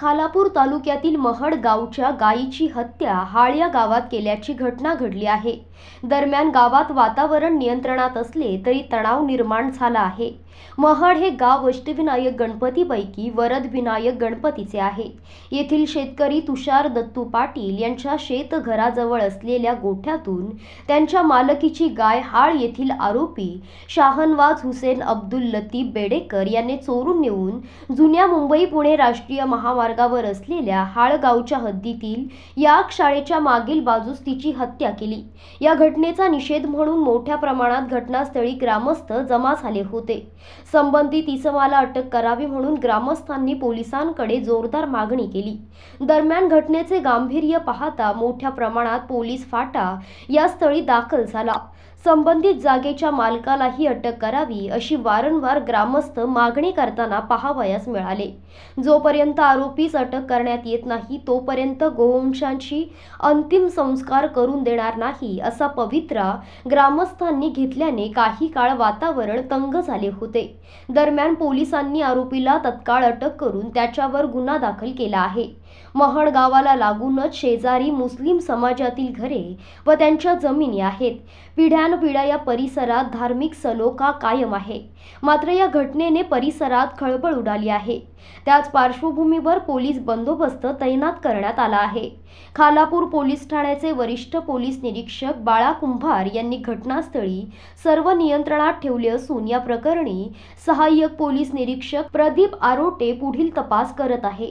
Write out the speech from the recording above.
खालापूर तालुक्यातील महड गावच्या गायीची हत्या हाळ्या गावात केल्याची घटना घडली आहे दरम्यान गावात वातावरण नियंत्रणात असले तरी तणाव निर्माण झाला आहे महाड हे गाव अष्टविनायक गणपतीपैकी वरद विनायक गणपतीचे आहे येथील शेतकरी तुषार दत्तू पाटील यांच्या घराजवळ असलेल्या गोठ्यातून त्यांच्या मालकीची गाय हाळ येथील आरोपी शाहनवाज हुसेन अब्दुल लतीफ बेडेकर यांनी चोरून नेऊन जुन्या मुंबई पुणे राष्ट्रीय महामार्गावर असलेल्या हाळगावच्या हद्दीतील या शाळेच्या मागील बाजूस तिची हत्या केली या घटनेचा निषेध म्हणून मोठ्या प्रमाणात घटनास्थळी ग्रामस्थ जमा झाले होते संबंधित इसमाला अटक करावी म्हणून ग्रामस्थांनी पोलिसांकडे जोरदार मागणी केली दरम्यान घटनेचे गांभीर्य पाहता मोठ्या प्रमाणात पोलीस फाटा या स्थळी दाखल झाला संबंधित जागेच्या मालकालाही अटक करावी अशी वारंवार ग्रामस्थ मागणी करताना पाहावयास मिळाले जोपर्यंत आरोपीस अटक करण्यात येत नाही तोपर्यंत गोवंशांची अंतिम संस्कार करून देणार नाही असा पवित्रा ग्रामस्थांनी घेतल्याने काही काळ वातावरण तंग झाले होते दरम्यान पोलिसांनी आरोपीला तत्काळ अटक करून त्याच्यावर गुन्हा दाखल केला आहे महड गावाला लागूनच शेजारी मुस्लिम समाजातील घरे व त्यांच्या जमिनी आहेत पिढ्यानपिढ्या या परिसरात धार्मिक सलोखा कायम आहे मात्र या घटनेने परिसरात खळबळ उडाली आहे त्याच पार्श्वभूमीवर पोलीस बंदोबस्त तैनात करण्यात आला आहे खालापूर पोलीस ठाण्याचे वरिष्ठ पोलीस निरीक्षक बाळा कुंभार यांनी घटनास्थळी सर्व नियंत्रणात ठेवले असून या प्रकरणी सहाय्यक पोलीस निरीक्षक प्रदीप आरोटे पुढील तपास करत आहे